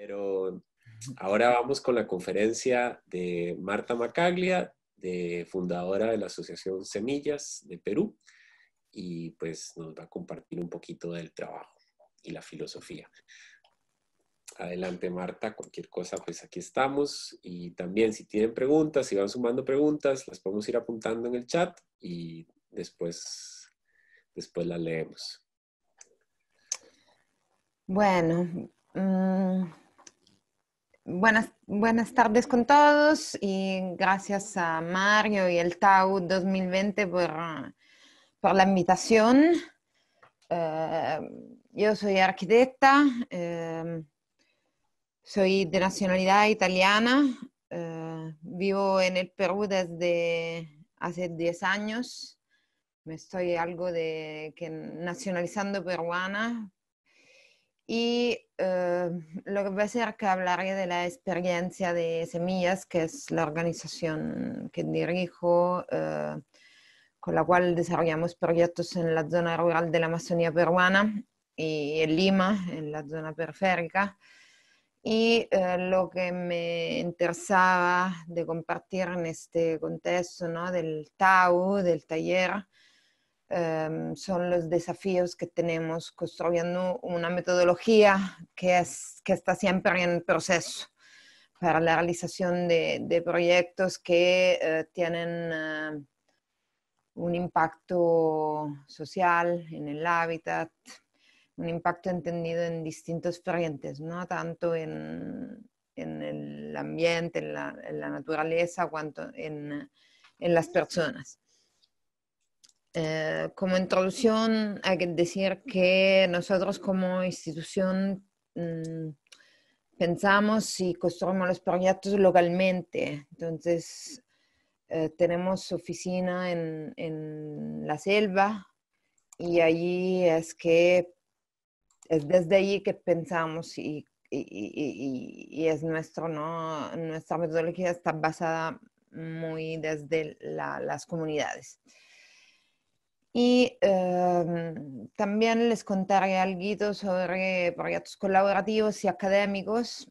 Pero ahora vamos con la conferencia de Marta Macaglia, de fundadora de la Asociación Semillas de Perú, y pues nos va a compartir un poquito del trabajo y la filosofía. Adelante Marta, cualquier cosa, pues aquí estamos. Y también si tienen preguntas, si van sumando preguntas, las podemos ir apuntando en el chat y después, después las leemos. Bueno, mm, Buenas, buenas tardes con todos y gracias a Mario y el TAU 2020 por, la invitación. Eh, yo soy arquitecta, eh, soy de nacionalidad italiana, eh, vivo en el Perú desde hace 10 años. Me estoy algo de que nacionalizando peruana y eh, lo que voy a hacer que hablaré de la experiencia de Semillas, que es la organización que dirijo, eh, con la cual desarrollamos proyectos en la zona rural de la Amazonía peruana y en Lima, en la zona periférica. Y eh, lo que me interesaba de compartir en este contexto ¿no? del TAU, del taller, Em, son los desafíos que tenemos construyendo una metodología que, es, que está siempre en proceso para la realización de, proyectos que eh, tienen eh, un impacto social en el hábitat, un impacto entendido en distintos frentes, ¿no? tanto en, en el ambiente, en la, en la naturaleza, cuanto en, en, las personas. Eh, como introducción, hay que decir que nosotros como institución mm, pensamos y construimos los proyectos localmente. Entonces, eh, tenemos oficina en, la selva y allí es que es desde allí que pensamos y, Nuestra metodología está basada muy desde las comunidades. Y em, también les contaré algo sobre proyectos colaborativos y académicos.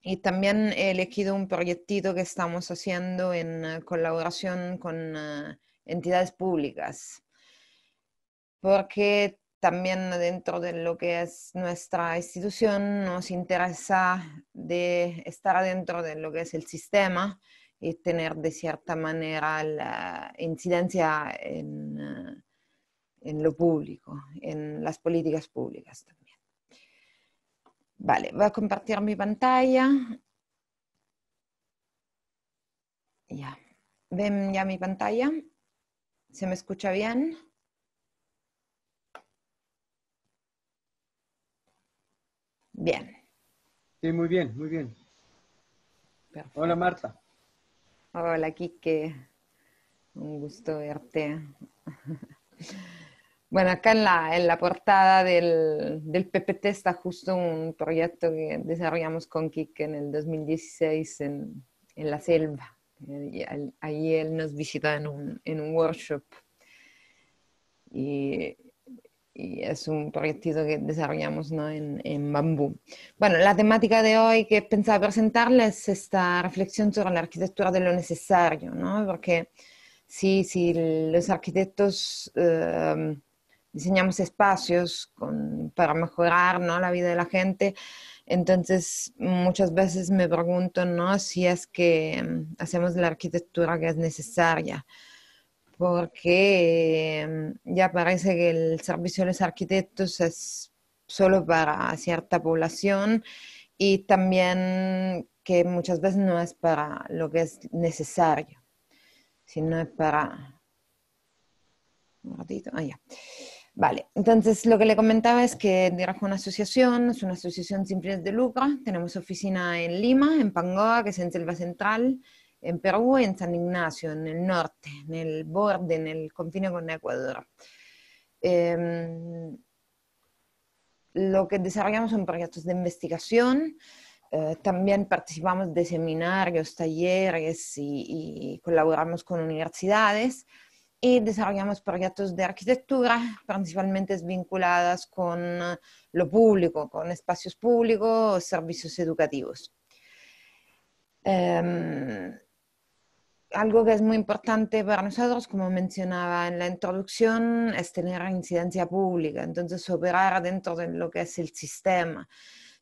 Y también he elegido un proyectito que estamos haciendo en eh, colaboración con eh, entidades públicas, porque también dentro de lo que es nuestra institución nos interesa de estar dentro de lo que es el sistema y tener de cierta manera la incidencia eh, en, lo público, en las políticas públicas también. Vale, voy a compartir mi pantalla. Ya, ven ya mi pantalla. ¿Se me escucha bien? Bien. Sí, muy bien, muy bien. Hola Marta. Hola, Quique. Un gusto verte. Bueno, acá en la, portada del, PPT está justo un proyecto que desarrollamos con Kike en el 2016 en, la selva. Ahí él nos visita en un, en un workshop. Y y es un proyecto que desarrollamos ¿no? en, en, bambú. Bueno, la temática de hoy que pensaba presentarles es esta reflexión sobre la arquitectura de lo necesario, ¿no? porque si, si los arquitectos eh, diseñamos espacios para mejorar ¿no? la vida de la gente, entonces muchas veces me pregunto ¿no? si es que mm, hacemos la arquitectura que es necesaria porque em, ya parece que el servicio de los arquitectos es solo para cierta población y también que muchas veces no es para lo que es necesario, sino es para... Un ratito, ah, ya. Vale, entonces lo que le comentaba es que dirijo una asociación, es una asociación sin fines de lucro, tenemos oficina en Lima, en Pangoa, que es en Selva Central, en Perú, en San Ignacio, en el norte, en el borde, en el confine con Ecuador. Em, lo que desarrollamos son proyectos de investigación, eh, también participamos de seminarios, talleres y, colaboramos con universidades y desarrollamos proyectos de arquitectura, principalmente vinculadas con eh, lo público, con espacios públicos, servicios educativos. Em, algo que es muy importante para nosotros, como mencionaba en la introducción, es tener incidencia pública, entonces operar dentro de lo que es el sistema.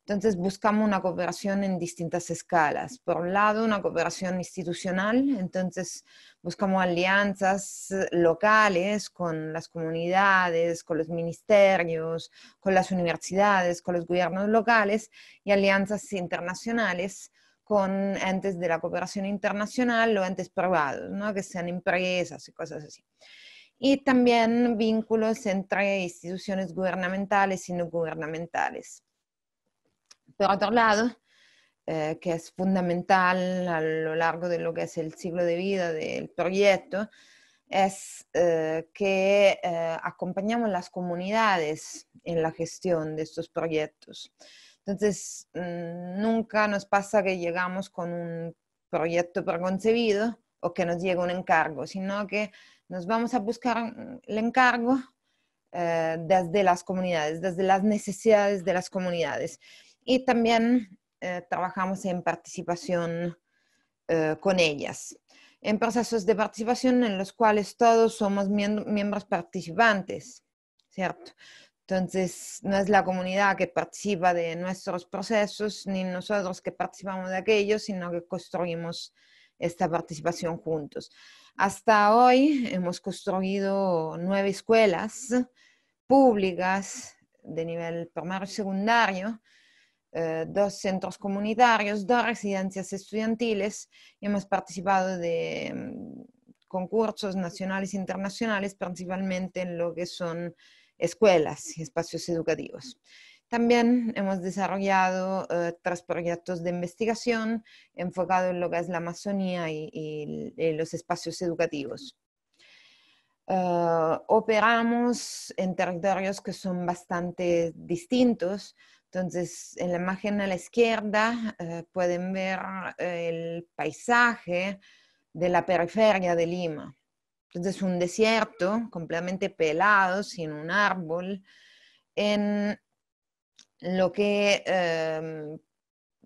Entonces buscamos una cooperación en distintas escalas. Por un lado, una cooperación institucional, entonces buscamos alianzas eh, locales con las comunidades, con los ministerios, con las universidades, con los gobiernos locales y alianzas internacionales con entes de la cooperación internacional o entes privados, ¿no? que sean empresas y cosas así. Y también vínculos entre instituciones gubernamentales y no gubernamentales. Por otro lado, eh, que es fundamental a lo largo de lo que es el ciclo de vida del proyecto, es eh, que eh, acompañamos las comunidades en la gestión de estos proyectos. Entonces, mm, nunca nos pasa que llegamos con un proyecto preconcebido o que nos llega un encargo, sino que nos vamos a buscar mm, el encargo eh, desde las comunidades, desde las necesidades de las comunidades. Y también eh, trabajamos en participación eh, con ellas, en procesos de participación en los cuales todos somos miembros participantes, ¿cierto? Entonces, no es la comunidad que participa de nuestros procesos, ni nosotros que participamos de aquellos, sino que construimos esta participación juntos. Hasta hoy hemos construido nueve escuelas públicas de nivel primario y secundario, eh, dos centros comunitarios, dos residencias estudiantiles. y Hemos participado de mm, concursos nacionales e internacionales, principalmente en lo que son escuelas y espacios educativos. También hemos desarrollado eh, tres proyectos de investigación enfocados en lo que es la Amazonía y, los espacios educativos. Eh, operamos en territorios que son bastante distintos. Entonces, en la imagen a la izquierda eh, pueden ver el paisaje de la periferia de Lima. Entonces, un desierto completamente pelado, sin un árbol, en lo que em,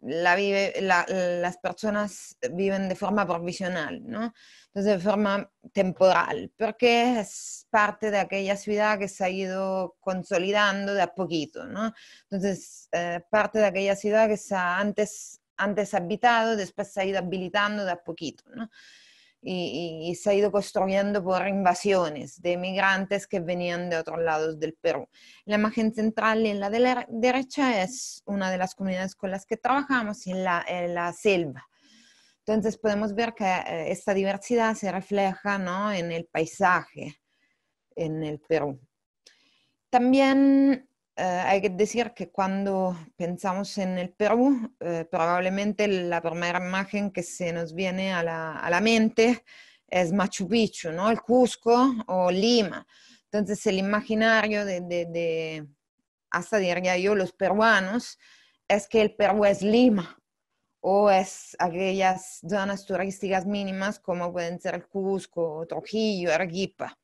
las personas viven de forma provisional, ¿no? Entonces, de forma temporal, porque es parte de aquella ciudad que se ha ido consolidando de a poquito, ¿no? Entonces, eh, parte de aquella ciudad que se ha antes, antes habitado, después se ha ido habilitando de a poquito, ¿no? y, se ha ido construyendo por invasiones de migrantes que venían de otros lados del Perú. La imagen central en la de la derecha es una de las comunidades con las que trabajamos en la, en la selva. Entonces podemos ver que eh, esta diversidad se refleja ¿no? en el paisaje en el Perú. También eh, hay que decir que cuando pensamos en el Perú, eh, probablemente la primera imagen que se nos viene a la, a la, mente es Machu Picchu, ¿no? El Cusco o Lima. Entonces el imaginario de, de, de hasta diría yo, los peruanos, es que el Perú es Lima o es aquellas zonas turísticas mínimas como pueden ser el Cusco, Trujillo, Arequipa.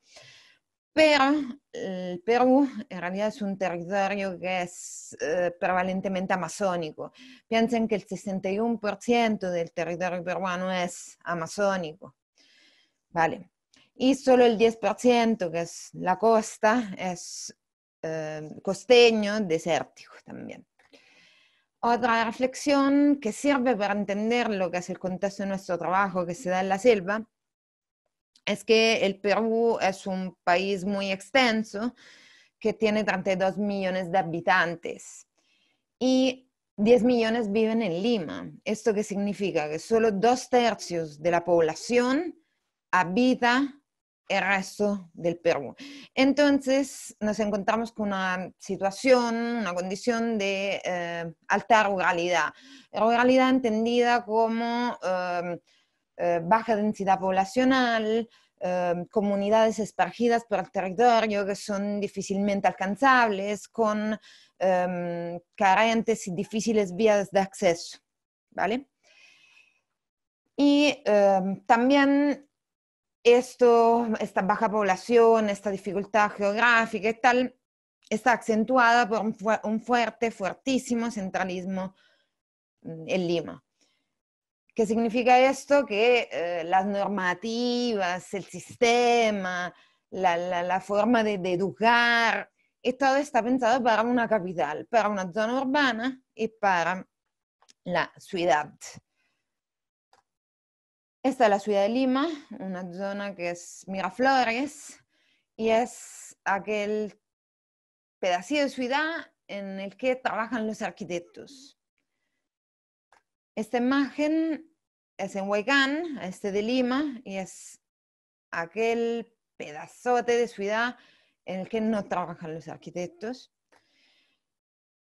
Pero el eh, Perú en realidad es un territorio que es eh, prevalentemente amazónico. Piensen que el 61% del territorio peruano es amazónico. Vale. Y solo el 10%, que es la costa, es eh, costeño, desértico también. Otra reflexión que sirve para entender lo que es el contexto de nuestro trabajo que se da en la selva es que el Perú es un país muy extenso que tiene 32 millones de habitantes y 10 millones viven en Lima. ¿Esto qué significa? Que solo dos tercios de la población habita el resto del Perú. Entonces nos encontramos con una situación, una condición de eh, alta ruralidad. Ruralidad entendida como... Eh, eh, baja densidad poblacional, eh, comunidades esparcidas por el territorio que son difícilmente alcanzables, con eh, carentes y difíciles vías de acceso. ¿Vale? Y también esto, esta baja población, esta dificultad geográfica y tal, está acentuada por un, fuerte, fuertísimo centralismo mm, en Lima. ¿Qué significa esto? Que eh, las normativas, el sistema, la, forma de, de, educar, todo está pensado para una capital, para una zona urbana y para la ciudad. Esta es la ciudad de Lima, una zona que es Miraflores y es aquel pedacito de ciudad en el que trabajan los arquitectos esta imagen es en Huaycán, este de Lima, y es aquel pedazote de ciudad en el que no trabajan los arquitectos.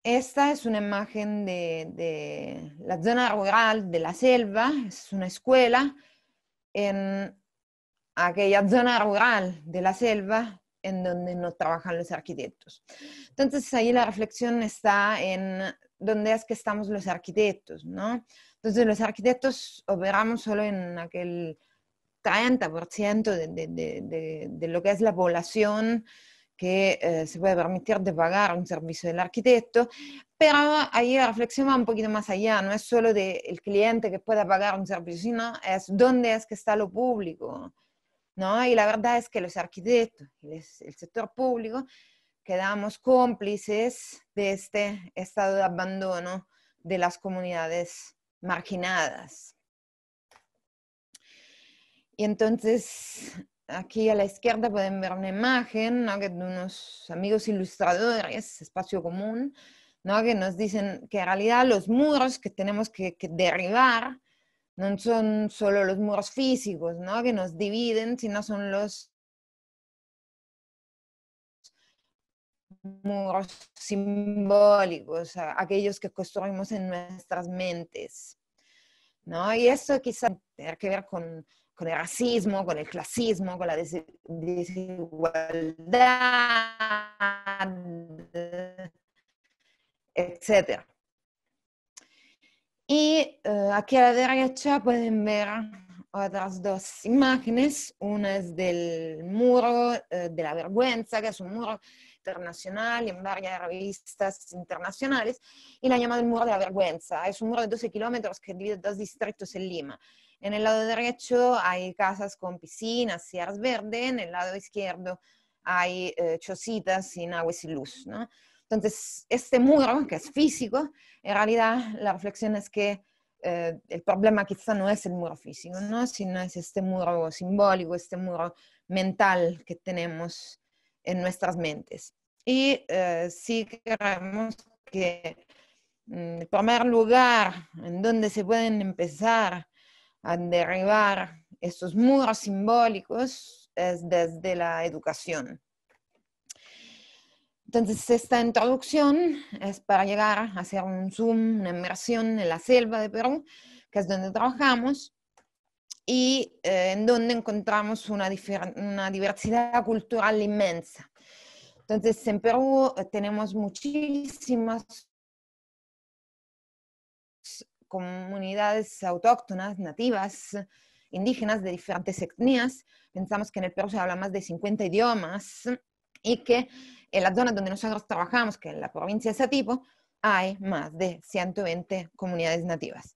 Esta es una imagen de, de la zona rural de la selva, es una escuela en aquella zona rural de la selva en donde no trabajan los arquitectos. Entonces ahí la reflexión está en donde es que estamos los arquitectos, ¿no? Entonces los arquitectos operamos solo en aquel 30% de, de, de, lo que es la población que eh, se puede permitir de pagar un servicio del arquitecto, pero ahí reflexión va un poquito más allá, no es solo del cliente que pueda pagar un servicio, sino es dónde es que está lo público, ¿no? Y la verdad es que los arquitectos el sector público quedamos cómplices de este estado de abandono de las comunidades marginadas. Y entonces aquí a la izquierda pueden ver una imagen de unos amigos ilustradores, espacio común, que nos dicen que en realidad los muros que tenemos que, derribar no son solo los muros físicos que nos dividen, sino son los muros simbólicos, aquellos que construimos en nuestras mentes. ¿no? Y esto quizá tiene que ver con, el racismo, con el clasismo, con la desigualdad, etc. Y eh, aquí a la derecha pueden ver otras dos imágenes. Una es del muro eh, de la vergüenza, que es un muro internacional, en varias revistas internacionales, y la llamada el muro de la vergüenza. Es un muro de 12 kilómetros que divide dos distritos en Lima. En el lado derecho hay casas con piscinas y verdes, en el lado izquierdo hay eh, chocitas sin agua y sin luz. Entonces, este muro, que es físico, en realidad la reflexión es que eh, el problema quizá no es el muro físico, sino es este muro simbólico, este muro mental que tenemos en nuestras mentes y eh, sí queremos que, el mm, primer lugar, en donde se pueden empezar a derribar estos muros simbólicos es desde la educación. Entonces, esta introducción es para llegar a hacer un zoom, una inmersión en la selva de Perú, que es donde trabajamos, y eh, en donde encontramos una diversidad cultural inmensa. Entonces, en Perú eh, tenemos muchísimas comunidades autóctonas, nativas, indígenas de diferentes etnias. Pensamos que en el Perú se habla más de 50 idiomas y que en la zona donde nosotros trabajamos, que es la provincia de Satipo, hay más de 120 comunidades nativas.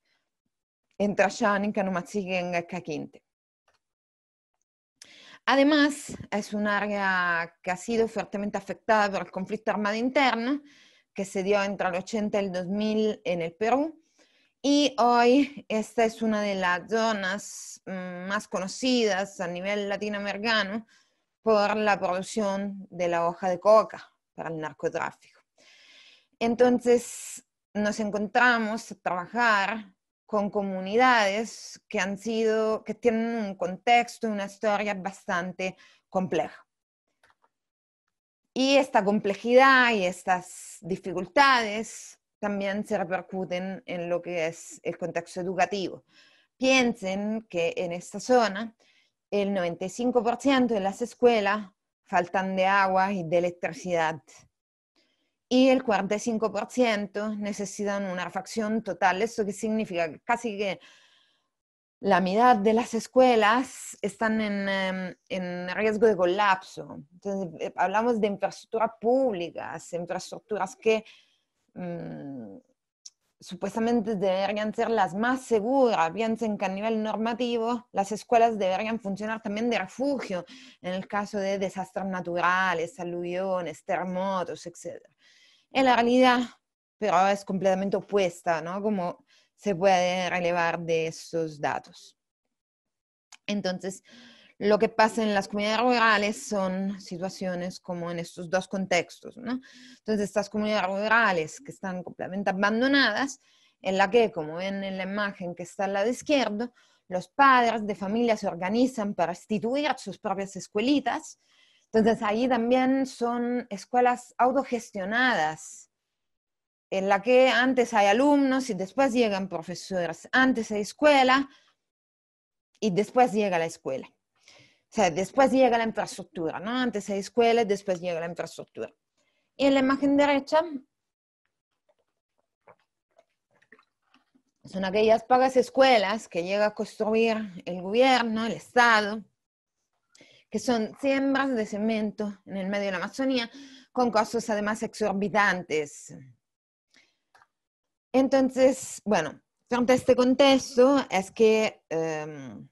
Entre Kanumatsi, en Caquinte. Además, es un área que ha sido fuertemente afectada por el conflicto armado interno que se dio entre el 80 y el 2000 en el Perú. Y hoy esta es una de las zonas mm, más conocidas a nivel latinoamericano por la producción de la hoja de coca para el narcotráfico. Entonces nos encontramos a trabajar con comunidades que han sido, que tienen un contexto y una historia bastante compleja. Y esta complejidad y estas dificultades también se repercuten en lo que es el contexto educativo. Piensen que en esta zona el 95% de las escuelas faltan de agua y de electricidad y el 45% necesitan una refacción total. Eso que significa casi que la mitad de las escuelas están en, em, riesgo de colapso. Entonces, eh, hablamos de infraestructuras públicas, infraestructuras que mm, supuestamente deberían ser las más seguras. Piensen que a nivel normativo las escuelas deberían funcionar también de refugio en el caso de desastres naturales, aluviones, terremotos, etc. En la realidad, pero es completamente opuesta, ¿no? Como se puede relevar de esos datos. Entonces, lo que pasa en las comunidades rurales son situaciones como en estos dos contextos, ¿no? Entonces, estas comunidades rurales que están completamente abandonadas, en la que, como ven en la imagen que está al lado izquierdo, los padres de familia se organizan para instituir sus propias escuelitas, entonces ahí también son escuelas autogestionadas, en la que antes hay alumnos y después llegan profesores, antes hay escuela y después llega la escuela. O sea, después llega la infraestructura, ¿no? Antes hay escuela y después llega la infraestructura. Y en la imagen derecha son aquellas pagas escuelas que llega a construir el gobierno, el Estado, que son siembras de cemento en el medio de la Amazonía, con costos además exorbitantes. Entonces, bueno, frente a este contexto es que em,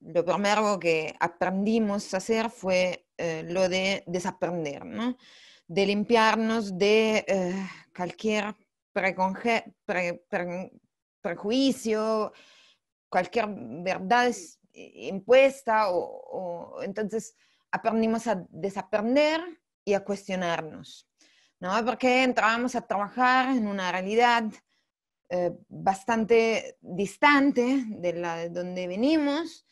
lo primero que aprendimos a hacer fue eh, lo de desaprender, de limpiarnos de eh, cualquier pre, prejuicio, cualquier verdad impuesta o, entonces aprendimos a desaprender y a cuestionarnos, ¿no? Porque entrábamos a trabajar en una realidad eh, bastante distante de la de donde venimos,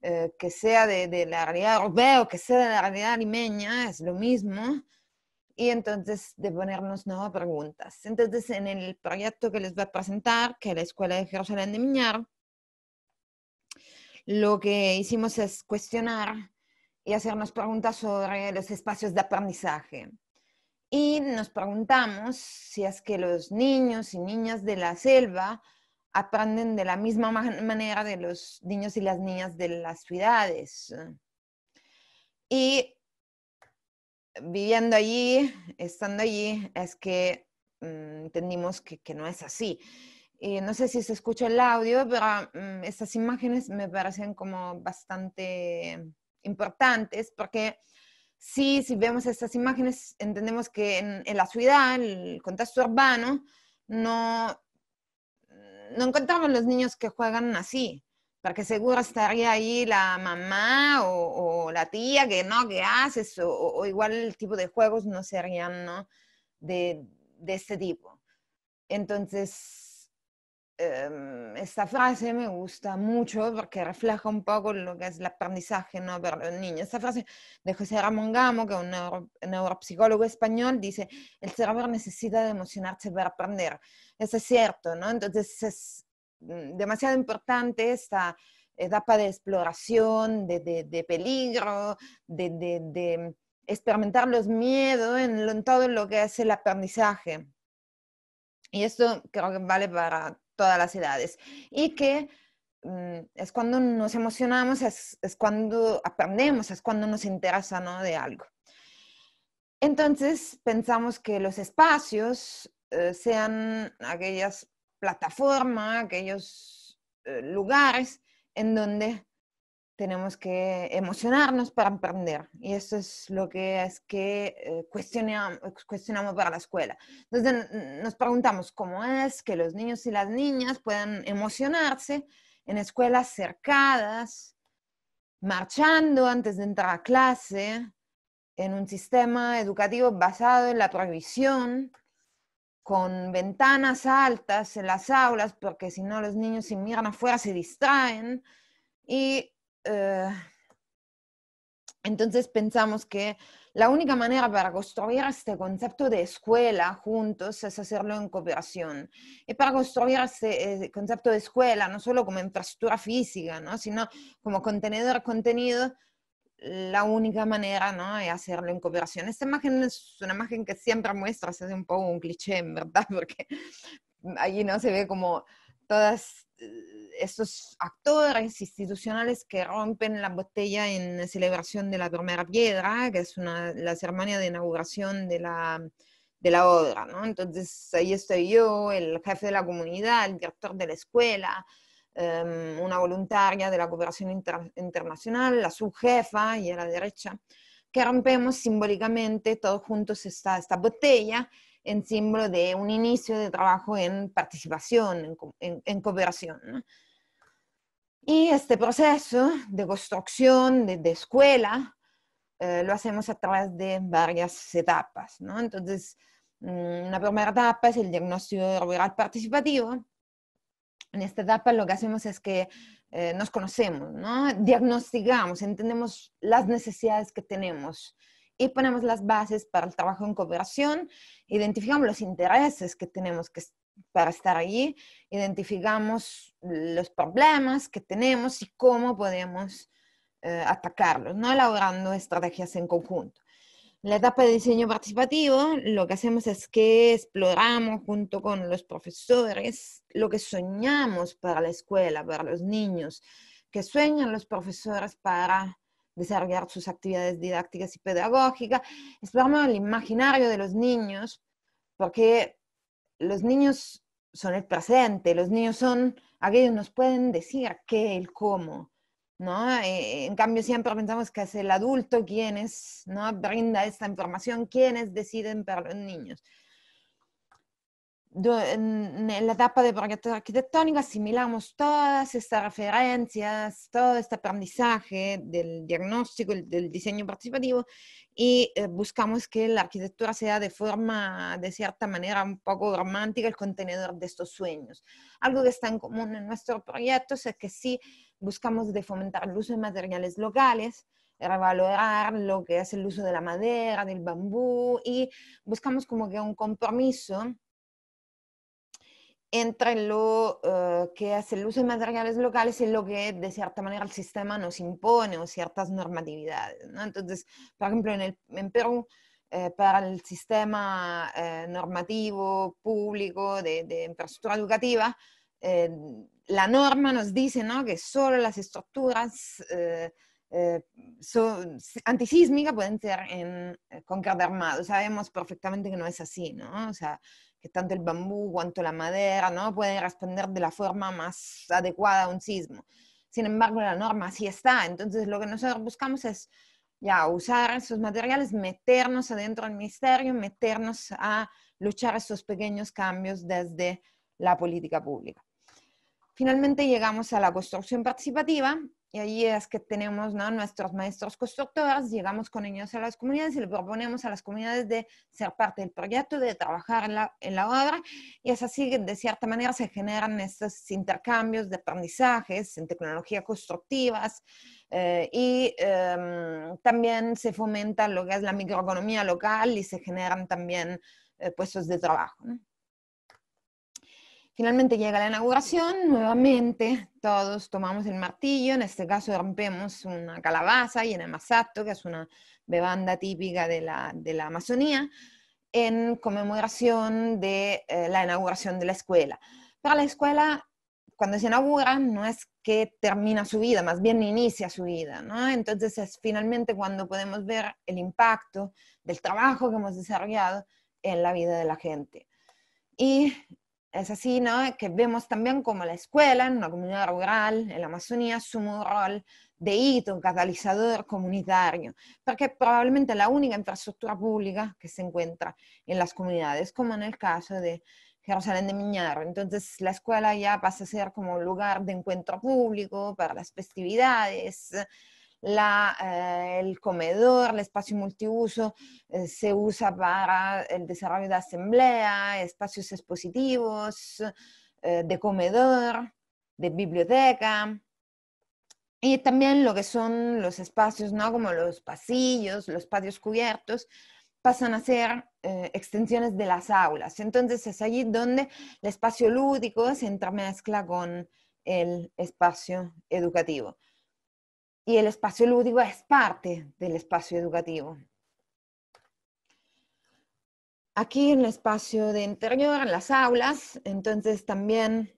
eh, que sea de, la realidad europea o que sea de la realidad limeña, es lo mismo. Y entonces de ponernos nuevas preguntas. Entonces, en el proyecto que les voy a presentar, que es la Escuela de Jerusalén de Miñar, lo que hicimos es cuestionar y hacernos preguntas sobre los espacios de aprendizaje. Y nos preguntamos si es que los niños y niñas de la selva aprenden de la misma manera de los niños y las niñas de las ciudades. Y viviendo allí, estando allí, es que mm, entendimos que, que no es así. Eh, no sé si se escucha el audio, pero mm, estas imágenes me parecen como bastante importantes porque sí, si vemos estas imágenes, entendemos que en, la ciudad, el contexto urbano, no, no encontramos los niños que juegan así, porque seguro estaría ahí la mamá o, la tía que no, que haces, o, igual el tipo de juegos no serían ¿no? De, de este tipo. Entonces, Em, esta frase me gusta mucho porque refleja un poco lo que es el aprendizaje ¿no? para los niños. Esta frase de José Ramón Gamo, que es un neuropsicólogo español, dice, el cerebro necesita de emocionarse para aprender. Eso es cierto, ¿no? Entonces es mm, demasiado importante esta etapa de exploración, de, de, peligro, de, de, experimentar los miedos en, en todo lo que es el aprendizaje. Y esto creo que vale para todas las edades y que mm, es cuando nos emocionamos, es, cuando aprendemos, es cuando nos interesa ¿no? de algo. Entonces pensamos que los espacios eh, sean aquellas plataformas, aquellos eh, lugares en donde tenemos que emocionarnos para aprender. Y eso es lo que es que eh, cuestionamos, para la escuela. Entonces nos preguntamos cómo es que los niños y las niñas puedan emocionarse en escuelas cercadas, marchando antes de entrar a clase, en un sistema educativo basado en la prohibición, con ventanas altas en las aulas, porque si no los niños si miran afuera se distraen. Y eh, entonces pensamos que la única manera para construir este concepto de escuela juntos es hacerlo en cooperación. Y para construir este eh, concepto de escuela, no solo como infraestructura física, ¿no? sino como contenedor contenido, la única manera ¿no? es hacerlo en cooperación. Esta imagen es una imagen que siempre muestras, es un poco un cliché, en verdad, porque allí no se ve como todas estos actores institucionales que rompen la botella en celebración de la primera piedra, que es una, la ceremonia de inauguración de la, de la obra, ¿no? Entonces ahí estoy yo, el jefe de la comunidad, el director de la escuela, em, una voluntaria de la cooperación internacional, la subjefa y a la derecha, que rompemos simbólicamente todos juntos esta, esta botella en símbolo de un inicio de trabajo en participación, en, cooperación. ¿no? Y este proceso de construcción de, escuela eh, lo hacemos a través de varias etapas. ¿no? Entonces, mm, una primera etapa es el diagnóstico rural participativo. En esta etapa lo que hacemos es que eh, nos conocemos, ¿no? diagnosticamos, entendemos las necesidades que tenemos y ponemos las bases para el trabajo en cooperación, identificamos los intereses que tenemos que, para estar allí, identificamos los problemas que tenemos y cómo podemos eh, atacarlos, ¿no? elaborando estrategias en conjunto. En la etapa de diseño participativo, lo que hacemos es que exploramos junto con los profesores lo que soñamos para la escuela, para los niños, que sueñan los profesores para desarrollar sus actividades didácticas y pedagógicas, Exploramos el imaginario de los niños, porque los niños son el presente, los niños son aquellos nos pueden decir qué, el cómo, ¿no? Eh, eh, en cambio siempre pensamos que es el adulto quienes ¿no? brinda esta información, quienes deciden para los niños en la etapa de proyecto arquitectónicos asimilamos todas estas referencias, todo este aprendizaje del diagnóstico, del diseño participativo y eh, buscamos que la arquitectura sea de forma, de cierta manera, un poco romántica el contenedor de estos sueños. Algo que está en común en nuestros proyectos es que sí buscamos de fomentar el uso de materiales locales, revalorar lo que es el uso de la madera, del bambú y buscamos como que un compromiso entre lo eh, que hace el uso de materiales locales y lo que de cierta manera el sistema nos impone o ciertas normatividades. ¿no? Entonces, por ejemplo, en, Perú, eh, para el sistema eh, normativo público de, infraestructura educativa, la norma nos dice ¿no? que solo las estructuras eh, pueden ser en, armado. Sabemos perfectamente que no es así, ¿no? O sea, que tanto el bambú cuanto la madera no pueden responder de la forma más adecuada a un sismo. Sin embargo, la norma sí está. Entonces, lo que nosotros buscamos es ya usar esos materiales, meternos adentro del ministerio, meternos a luchar esos pequeños cambios desde la política pública. Finalmente llegamos a la construcción participativa, y ahí es que tenemos nuestros maestros constructores, llegamos con ellos a las comunidades y le proponemos a las comunidades de ser parte del proyecto, de trabajar en la, obra. Y es así que de cierta manera se generan estos intercambios de aprendizajes en tecnologías constructivas eh, y em, también se fomenta lo que es la microeconomía local y se generan también eh, puestos de trabajo. Finalmente llega la inauguración, nuevamente todos tomamos el martillo, en este caso rompemos una calabaza y en el masato, que es una bebanda típica de la, de Amazonía, en conmemoración de eh, la inauguración de la escuela. Pero la escuela cuando se inaugura no es que termina su vida, más bien inicia su vida, ¿no? Entonces es finalmente cuando podemos ver el impacto del trabajo que hemos desarrollado en la vida de la gente. Y es así, ¿no? Eh, que vemos también como la escuela en una comunidad rural, en la Amazonía, asume un rol de hito catalizador comunitario, porque es probablemente la única infraestructura pública que se encuentra en las comunidades, como en el caso de Jerusalén de Miñarro. Entonces la escuela ya pasa a ser como un lugar de encuentro público para las festividades, la, eh, el comedor, el espacio multiuso eh, se usa para el desarrollo de asamblea, espacios expositivos, eh, de comedor, de biblioteca. Y también lo que son los espacios, Como los pasillos, los patios cubiertos, pasan a ser extensiones de las aulas. Entonces es allí donde el espacio lúdico se entremezcla con el espacio educativo y el espacio lúdico es parte del espacio educativo. Aquí en el espacio de interior, en las aulas, entonces también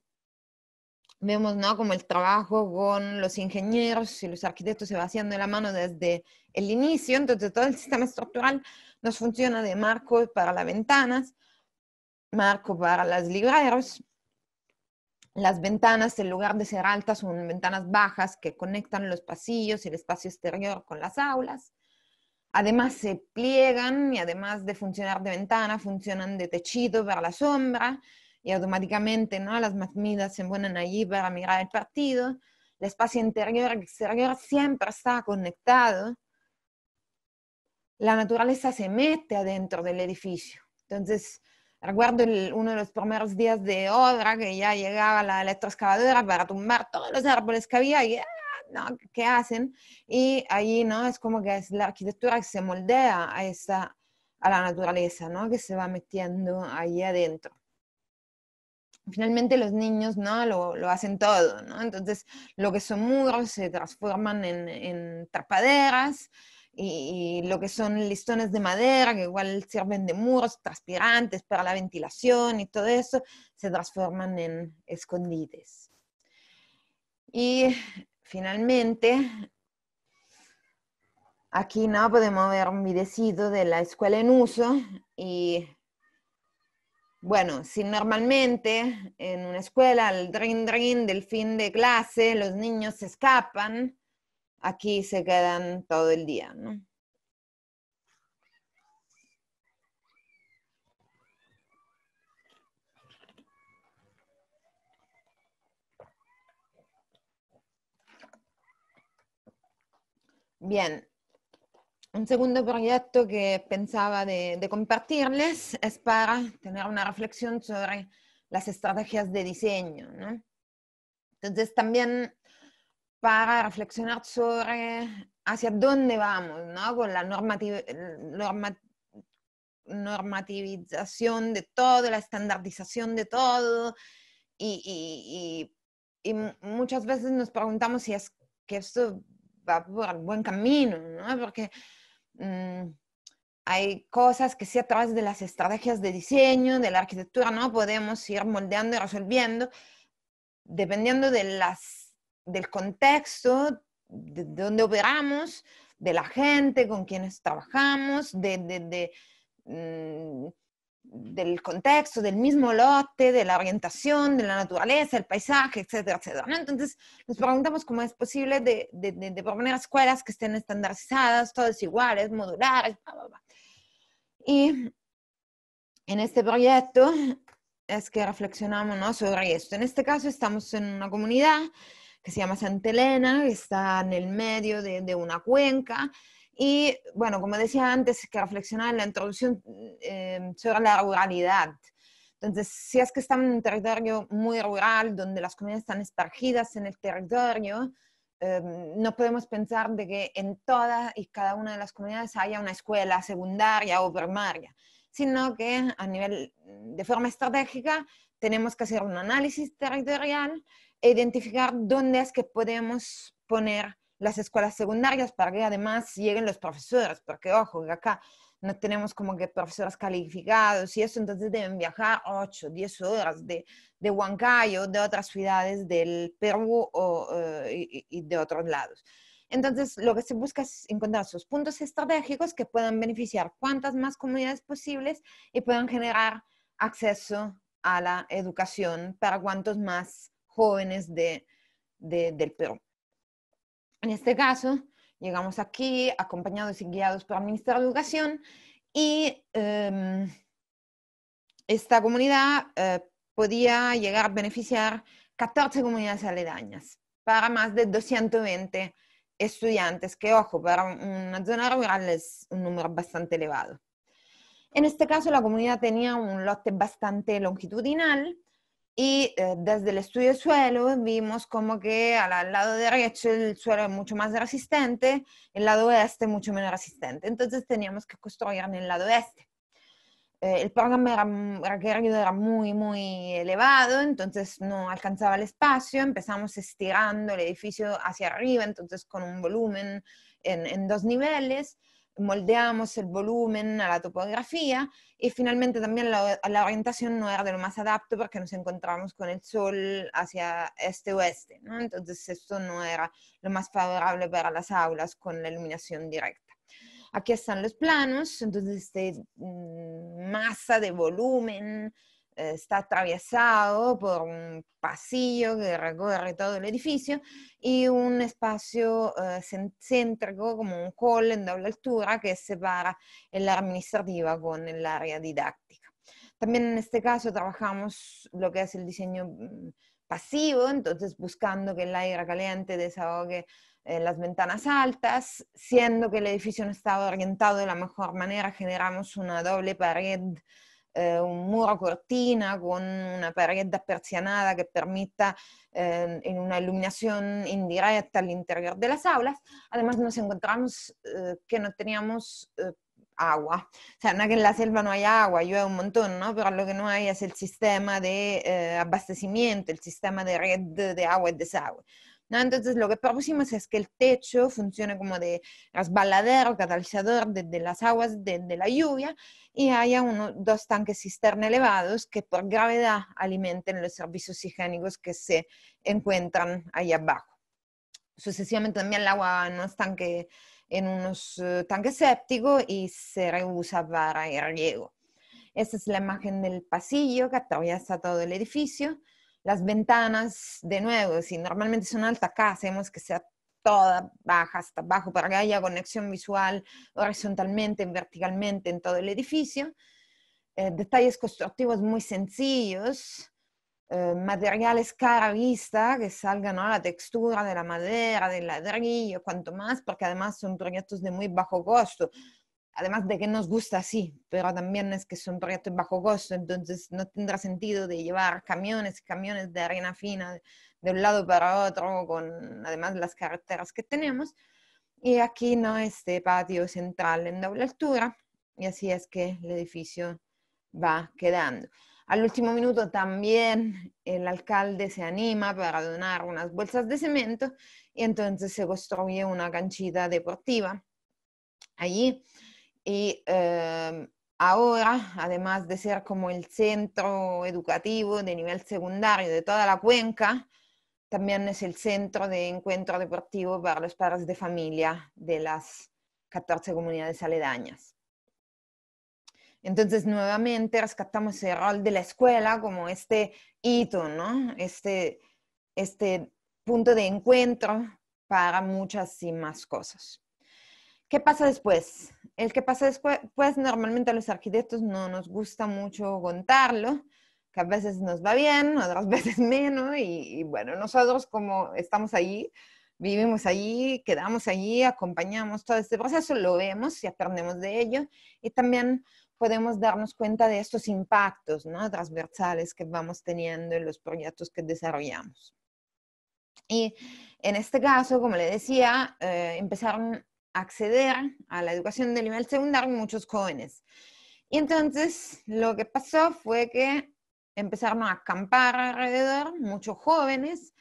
vemos ¿no? como el trabajo con los ingenieros y los arquitectos se va haciendo de la mano desde el inicio, entonces todo el sistema estructural nos funciona de marco para las ventanas, marco para las libreros, las ventanas, en lugar de ser altas, son ventanas bajas que conectan los pasillos y el espacio exterior con las aulas. Además se pliegan y además de funcionar de ventana, funcionan de techito para la sombra y automáticamente ¿no? las matmidas se ponen allí para mirar el partido. El espacio interior y exterior siempre está conectado. La naturaleza se mete adentro del edificio. Entonces, Recuerdo el, uno de los primeros días de obra que ya llegaba la electroexcavadora para tumbar todos los árboles que había y ah, ¿no? ¿qué hacen? Y ahí, ¿no? Es como que es la arquitectura que se moldea a, esa, a la naturaleza, ¿no? Que se va metiendo ahí adentro. Finalmente los niños, ¿no? Lo, lo hacen todo, ¿no? Entonces, lo que son muros se transforman en, en trapaderas, y, lo que son listones de madera que igual sirven de muros, transpirantes para la ventilación y todo eso, se transforman en escondites. Y finalmente, aquí no podemos ver un videocito de la escuela en uso y bueno, si normalmente en una escuela al drin drin del fin de clase los niños se escapan, aquí se quedan todo el día, ¿no? Bien, un segundo proyecto que pensaba de, compartirles es para tener una reflexión sobre las estrategias de diseño. ¿no? Entonces, también para reflexionar sobre hacia dónde vamos, ¿no? Con la normativ normativización de todo, la estandarización de todo, y, muchas veces nos preguntamos si es que esto va por el buen camino, ¿no? Porque mm, hay cosas que sí a través de las estrategias de diseño, de la arquitectura, ¿no? Podemos ir moldeando y resolviendo, dependiendo de las del contexto de, donde operamos, de la gente con quienes trabajamos, mm, del contexto, del mismo lote, de la orientación, de la naturaleza, el paisaje, etcétera, etcétera. Entonces nos preguntamos cómo es posible de, de, proponer escuelas que estén estandarizadas, todas iguales, modulares, bla, bla, Y en este proyecto es que reflexionamos sobre esto. En este caso estamos en una comunidad que se llama Santa Elena, que está en el medio de, una cuenca. Y bueno, como decía antes, que reflexionar en la introducción eh, sobre la ruralidad. Entonces, si es que estamos en un territorio muy rural, donde las comunidades están esparcidas en el territorio, eh, no podemos pensar de que en todas y cada una de las comunidades haya una escuela secundaria o primaria, sino que a nivel de forma estratégica tenemos que hacer un análisis territorial identificar dónde es que podemos poner las escuelas secundarias para que además lleguen los profesores, porque ojo, acá no tenemos como que profesores calificados y eso, entonces deben viajar 8, 10 horas de, de Huancayo, de otras ciudades del Perú o, eh, y, de otros lados. Entonces, lo que se busca es encontrar esos puntos estratégicos que puedan beneficiar cuantas más comunidades posibles y puedan generar acceso a la educación para cuantos más jóvenes del Perú. En este caso, llegamos aquí acompañados y guiados por el Ministerio de Educación y em, esta comunidad eh, podía llegar a beneficiar 14 comunidades aledañas para más de 220 estudiantes, que ojo, para una zona rural es un número bastante elevado. En este caso la comunidad tenía un lote bastante longitudinal y eh, desde el estudio de suelo vimos como que al lado derecho el suelo es mucho más resistente, el lado oeste mucho menos resistente. Entonces teníamos que construir en el lado este. el programa era, mm, requerido era muy, muy elevado, entonces no alcanzaba el espacio. Empezamos estirando el edificio hacia arriba, entonces con un volumen en dos niveles moldeamos el volumen a la topografía y finalmente también la, orientación no era de lo más adapto porque nos encontramos con el sol hacia este-oeste, entonces esto no era lo más favorable para las aulas con la iluminación directa. Aquí están los planos, entonces de este, mm, masa, de volumen, eh, está atravesado por un pasillo que recorre todo el edificio y un espacio eh, céntrico como un hall en doble altura que separa el área administrativa con el área didáctica. También en este caso trabajamos lo que es el diseño mm, pasivo, entonces buscando que el aire caliente desahogue eh, las ventanas altas, siendo que el edificio no estaba orientado de la mejor manera, generamos una doble pared eh, un muro cortina con una pared persianada que permita eh, en una iluminación indirecta al interior de las aulas. Además nos encontramos eh, que no teníamos agua. O sea, no que en la selva no hay agua, llueve un montón, ¿no? Pero lo que no hay es el sistema de abastecimiento, el sistema de red de agua y desagüe. Entonces lo que propusimos es que el techo funcione como de resbaladero, catalizador de, de las aguas de, la lluvia y haya dos tanques cisterna elevados que por gravedad alimenten los servicios higiénicos que se encuentran ahí abajo. Sucesivamente también el agua en unos tanques, eh, en unos tanques sépticos y se reusa para el riego. Esta es la imagen del pasillo que atraviesa todo el edificio. Las ventanas, de nuevo, si normalmente son altas, acá, hacemos que sea toda baja hasta abajo para que haya conexión visual horizontalmente, verticalmente en todo el edificio. Eh, detalles constructivos muy sencillos, eh, materiales cara vista, que salgan a la textura de la madera, del ladrillo, cuanto más, porque además son proyectos de muy bajo costo además de que nos gusta así, pero también es que es un proyecto bajo costo, entonces no tendrá sentido de llevar camiones, camiones de arena fina de un lado para otro, con además las carreteras que tenemos. Y aquí no este patio central en doble altura, y así es que el edificio va quedando. Al último minuto también el alcalde se anima para donar unas bolsas de cemento y entonces se construye una canchita deportiva allí y em, ahora, además de ser como el centro educativo de nivel secundario de toda la cuenca, también es el centro de encuentro deportivo para los padres de familia de las 14 comunidades aledañas. Entonces, nuevamente rescatamos el rol de la escuela como este hito, ¿no? Este, este punto de encuentro para muchas y más cosas. ¿Qué pasa después? El que pasa después, pues normalmente a los arquitectos no nos gusta mucho contarlo, que a veces nos va bien, otras veces menos, y, bueno, nosotros como estamos allí, vivimos allí, quedamos allí, acompañamos todo este proceso, lo vemos y aprendemos de ello, y también podemos darnos cuenta de estos impactos ¿no? transversales que vamos teniendo en los proyectos que desarrollamos. Y en este caso, como le decía, eh, empezaron acceder a la educación de nivel secundario muchos jóvenes. Y entonces lo que pasó fue que empezaron a acampar alrededor muchos jóvenes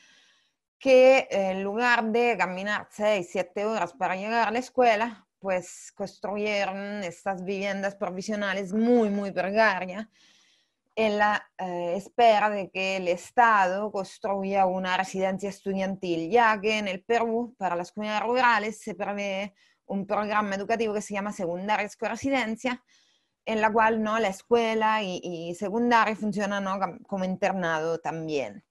que en lugar de caminar 6, 7 horas para llegar a la escuela, pues construyeron estas viviendas provisionales muy, muy precarias en la eh, espera de que el Estado construya una residencia estudiantil, ya que en el Perú, para las comunidades rurales, se prevé un programa educativo que se llama secundaria Escuela Residencia, en la cual ¿no? la escuela y, secundaria funcionan como internado también.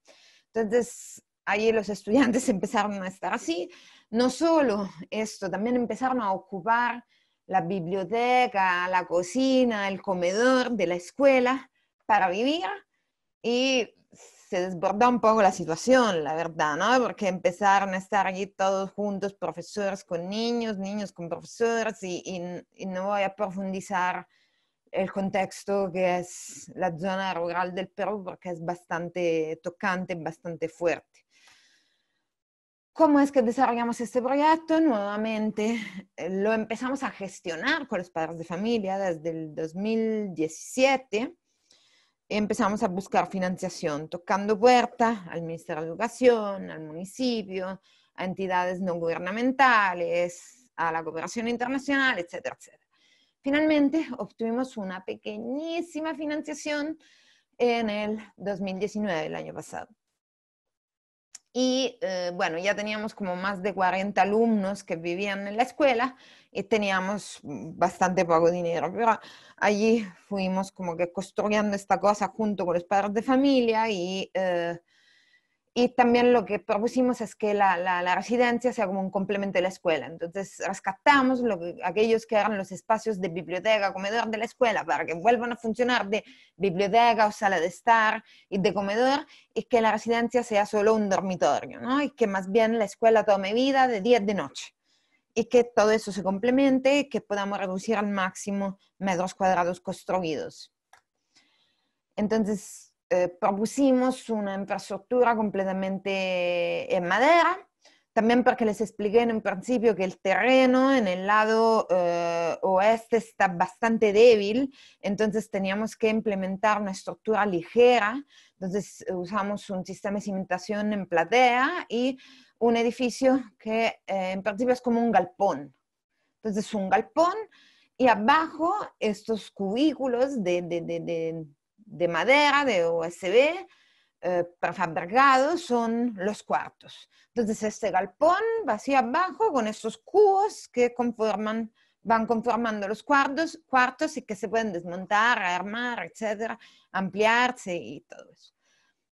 Entonces, ahí los estudiantes empezaron a estar así. No solo esto, también empezaron a ocupar la biblioteca, la cocina, el comedor de la escuela para vivir y se desborda un poco la situación, la verdad, ¿no? Porque empezaron a estar allí todos juntos, profesores con niños, niños con profesores, y, y, no voy a profundizar el contexto que es la zona rural del Perú porque es bastante tocante, bastante fuerte. ¿Cómo es que desarrollamos este proyecto? Nuevamente eh, lo empezamos a gestionar con los padres de familia desde el 2017 empezamos a buscar financiación, tocando puerta al Ministerio de Educación, al municipio, a entidades no gubernamentales, a la cooperación internacional, etcétera, etcétera. Finalmente obtuvimos una pequeñísima financiación en el 2019, el año pasado y eh, bueno, ya teníamos como más de 40 alumnos que vivían en la escuela y teníamos mm, bastante poco dinero, pero allí fuimos como que construyendo esta cosa junto con los padres de familia y eh, y también lo que propusimos es que la, residencia sea como un complemento de la escuela. Entonces rescatamos lo aquellos que eran los espacios de biblioteca, comedor de la escuela, para que vuelvan a funcionar de biblioteca o sala de estar y de comedor, y que la residencia sea solo un dormitorio, ¿no? Y que más bien la escuela tome vida de día y de noche. Y que todo eso se complemente y que podamos reducir al máximo metros cuadrados construidos. Entonces, eh, propusimos una infraestructura completamente en madera, también porque les expliqué en un principio que el terreno en el lado eh, oeste está bastante débil, entonces teníamos que implementar una estructura ligera, entonces usamos un sistema de cimentación en platea y un edificio que eh, en principio es como un galpón. Entonces un galpón y abajo estos cubículos de, de de madera, de USB, eh, prefabricados son los cuartos. Entonces este galpón va hacia abajo con estos cubos que conforman, van conformando los cuartos, cuartos y que se pueden desmontar, armar, etcétera, ampliarse y todo eso.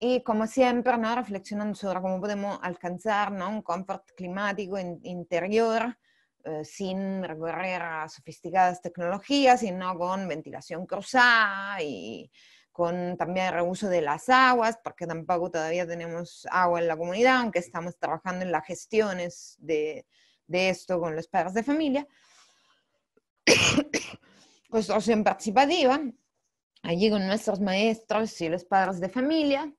Y como siempre, ¿no? reflexionando sobre cómo podemos alcanzar un confort climático interior eh, sin recurrir a sofisticadas tecnologías, sino con ventilación cruzada y, con también el reuso de las aguas, porque tampoco todavía tenemos agua en la comunidad, aunque estamos trabajando en las gestiones de, de esto con los padres de familia. Construcción pues, participativa, allí con nuestros maestros y los padres de familia,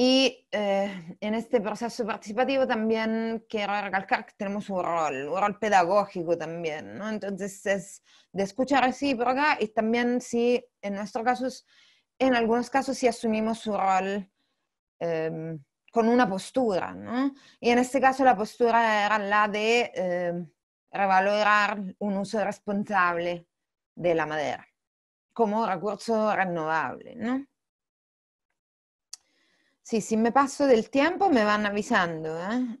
y eh, en este proceso participativo también quiero recalcar que tenemos un rol, un rol pedagógico también, ¿no? Entonces es de escucha recíproca y también si en nuestro caso, en algunos casos si asumimos su rol em, con una postura, ¿no? Y en este caso la postura era la de em, revalorar un uso responsable de la madera como recurso renovable, ¿no? Sí, si me paso del tiempo me van avisando, ¿eh?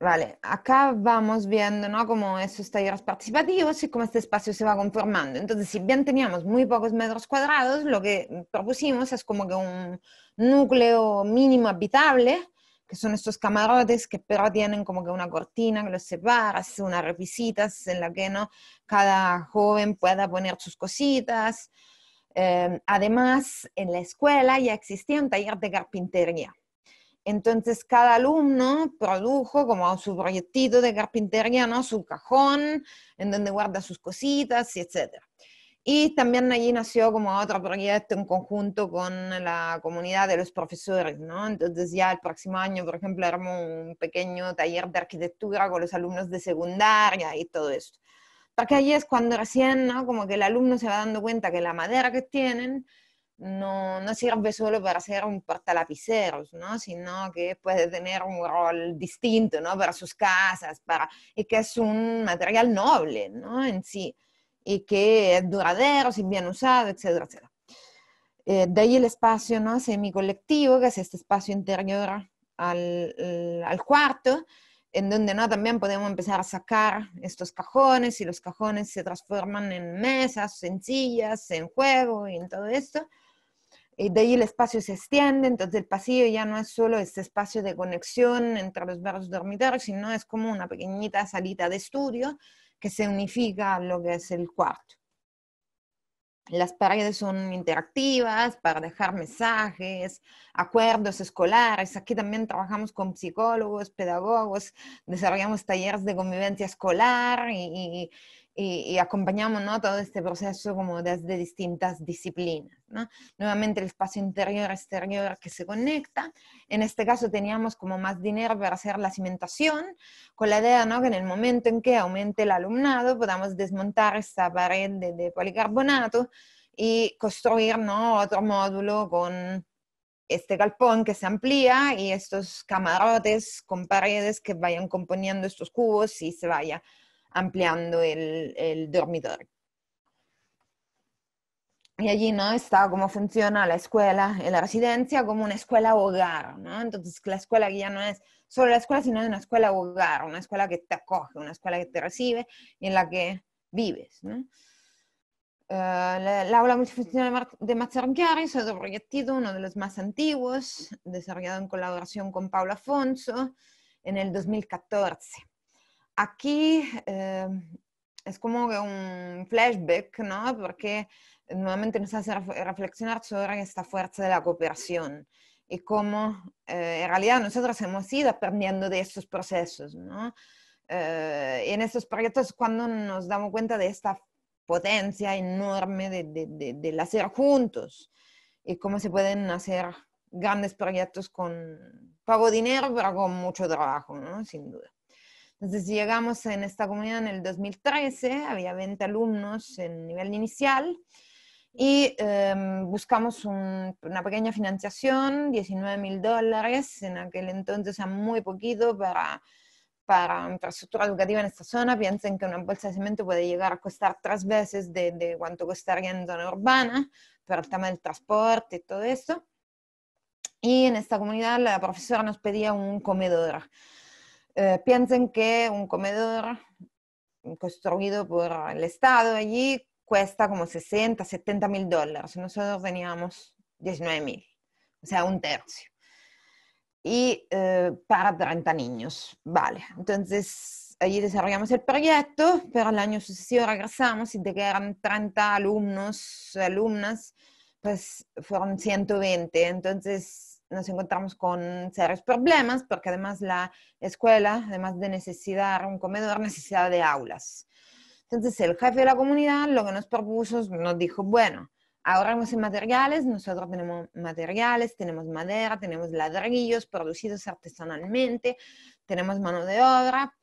Vale, acá vamos viendo, ¿no? Como esos talleres participativos y cómo este espacio se va conformando. Entonces, si bien teníamos muy pocos metros cuadrados, lo que propusimos es como que un núcleo mínimo habitable, que son estos camarotes que pero tienen como que una cortina que los separa, unas repisitas en la que, ¿no? Cada joven pueda poner sus cositas, Em, además, en la escuela ya existía un taller de carpintería. Entonces, cada alumno produjo como su proyectito de carpintería, ¿no? Su cajón, en donde guarda sus cositas, etc. Y también allí nació como otro proyecto en conjunto con la comunidad de los profesores, ¿no? Entonces ya el próximo año, por ejemplo, haremos un pequeño taller de arquitectura con los alumnos de secundaria y todo esto porque ahí es cuando recién, ¿no? Como que el alumno se va dando cuenta que la madera que tienen no, sirve solo para hacer un portalapiceros, ¿no? Sino que puede tener un rol distinto, ¿no? Para sus casas, para... y que es un material noble, ¿no? En sí, y que es duradero, si bien usado, etcétera, etcétera. Eh, de ahí el espacio, ¿no? Semicolectivo, que es este espacio interior al cuarto, en donde no también podemos empezar a sacar estos cajones y los cajones se transforman en mesas, en sillas, en juego y en todo esto. Y de ahí el espacio se extiende, entonces el pasillo ya no es solo este espacio de conexión entre los varios dormitorios, sino es como una pequeñita salita de estudio que se unifica a lo que es el cuarto. Las paredes son interactivas para dejar mensajes, acuerdos escolares. Aquí también trabajamos con psicólogos, pedagogos, desarrollamos talleres de convivencia escolar y, y, acompañamos ¿no? todo este proceso como desde distintas disciplinas. ¿no? Nuevamente el espacio interior-exterior que se conecta. En este caso teníamos como más dinero para hacer la cimentación, con la idea ¿no? que en el momento en que aumente el alumnado podamos desmontar esta pared de, de policarbonato y construir otro módulo con este galpón que se amplía y estos camarotes con paredes que vayan componiendo estos cubos y se vaya ampliando el, dormitorio. Y allí ¿no? está cómo funciona la escuela y la residencia como una escuela hogar, ¿no? Entonces la escuela ya no es solo la escuela, sino una escuela hogar, una escuela que te acoge, una escuela que te recibe y en la que vives, eh, la, aula multifuncional de Mazzarchiari se otro proyectito, uno de los más antiguos, desarrollado en colaboración con Pablo Afonso en el 2014 aquí em, es como un flashback, ¿no? Porque nuevamente nos hace reflexionar sobre esta fuerza de la cooperación y cómo eh, en realidad nosotros hemos ido aprendiendo de estos procesos, ¿no? Eh, en estos proyectos cuando nos damos cuenta de esta potencia enorme de, de, de, del hacer juntos y cómo se pueden hacer grandes proyectos con poco dinero, pero con mucho trabajo, ¿no? Sin duda. Entonces llegamos en esta comunidad en el 2013, había 20 alumnos en nivel inicial y em, buscamos una pequeña financiación, 19 mil dólares, en aquel entonces era muy poquito para, para infraestructura educativa en esta zona. Piensen que una bolsa de cemento puede llegar a costar tres veces de, de cuánto costaría en zona urbana, pero el tema del transporte y todo eso, Y en esta comunidad la profesora nos pedía un comedor. Eh, piensen que un comedor construido por el Estado allí cuesta como 60, 70 mil dólares. Nosotros teníamos 19 mil, o sea, un tercio. Y eh, para 30 niños, vale. Entonces, allí desarrollamos el proyecto, pero el año sucesivo regresamos y de que eran 30 alumnos, alumnas, pues fueron 120. Entonces, nos encontramos con serios problemas porque además la escuela, además de necesitar un comedor, necesitaba de aulas. Entonces el jefe de la comunidad lo que nos propuso nos dijo, bueno, ahorramos en materiales, nosotros tenemos materiales, tenemos madera, tenemos ladrillos producidos artesanalmente, tenemos mano de obra,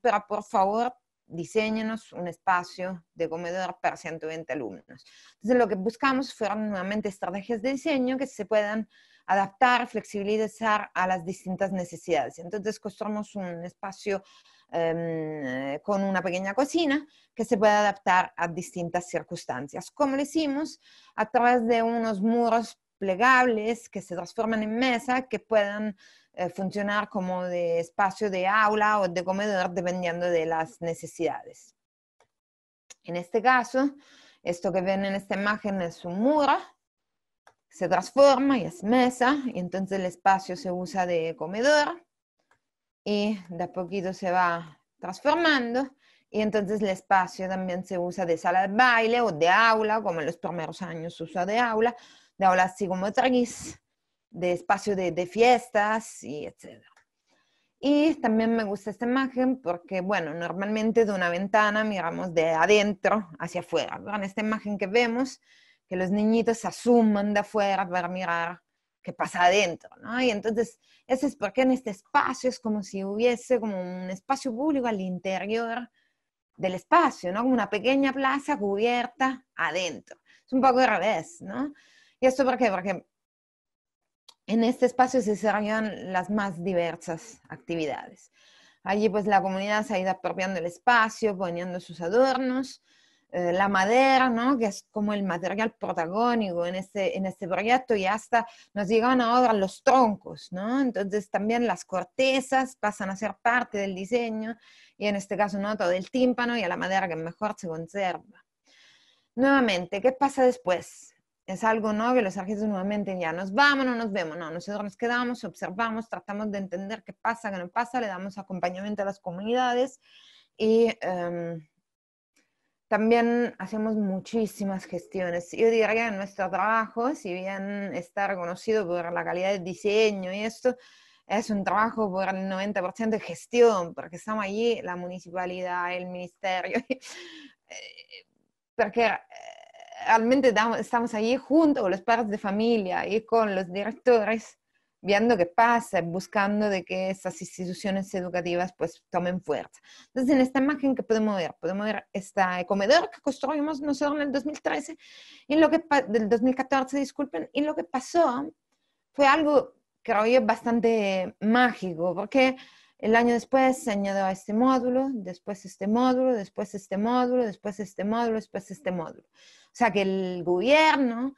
pero por favor diseñenos un espacio de comedor para 120 alumnos. Entonces lo que buscamos fueron nuevamente estrategias de diseño que se puedan adaptar, flexibilizar a las distintas necesidades. Entonces construimos un espacio em, con una pequeña cocina que se puede adaptar a distintas circunstancias. Como lo hicimos? A través de unos muros plegables que se transforman en mesa, que puedan eh, funcionar como de espacio de aula o de comedor dependiendo de las necesidades. En este caso, esto que ven en esta imagen es un muro se transforma y es mesa, y entonces el espacio se usa de comedor, y de a poquito se va transformando, y entonces el espacio también se usa de sala de baile o de aula, como en los primeros años se usa de aula, de aula así traguis de espacio de, de fiestas, y etc. Y también me gusta esta imagen porque, bueno, normalmente de una ventana miramos de adentro hacia afuera. en esta imagen que vemos, que los niñitos se asuman de afuera para mirar qué pasa adentro, ¿no? Y entonces, eso es porque en este espacio es como si hubiese como un espacio público al interior del espacio, ¿no? Como una pequeña plaza cubierta adentro. Es un poco al revés, ¿no? ¿Y esto por qué? Porque en este espacio se desarrollan las más diversas actividades. Allí pues la comunidad se ha ido apropiando el espacio, poniendo sus adornos, eh, la madera, ¿no? que es como el material protagónico en ese, en ese proyecto, y hasta nos llegan ahora los troncos, ¿no? entonces también las cortezas pasan a ser parte del diseño, y en este caso no todo el tímpano y a la madera que mejor se conserva. Nuevamente, ¿qué pasa después? es algo ¿no? que los arquitectos nuevamente ya nos vamos, no nos vemos, no, nosotros nos quedamos, observamos, tratamos de entender qué pasa, qué no pasa, le damos acompañamiento a las comunidades y em, también hacemos muchísimas gestiones. Yo diría que nuestro trabajo, si bien está reconocido por la calidad del diseño y esto, es un trabajo por el 90% de gestión, porque estamos allí, la municipalidad, el ministerio, eh, porque eh, realmente estamos allí junto con los padres de familia y con los directores viendo qué pasa, buscando de que esas instituciones educativas pues tomen fuerza. Entonces, en esta imagen que podemos ver, podemos ver este comedor que construimos nosotros en el 2013, y lo que, del 2014, disculpen, y lo que pasó fue algo, creo yo, bastante mágico, porque el año después se añadió a este módulo, después este módulo, después este módulo, después este módulo, después este módulo. O sea que el gobierno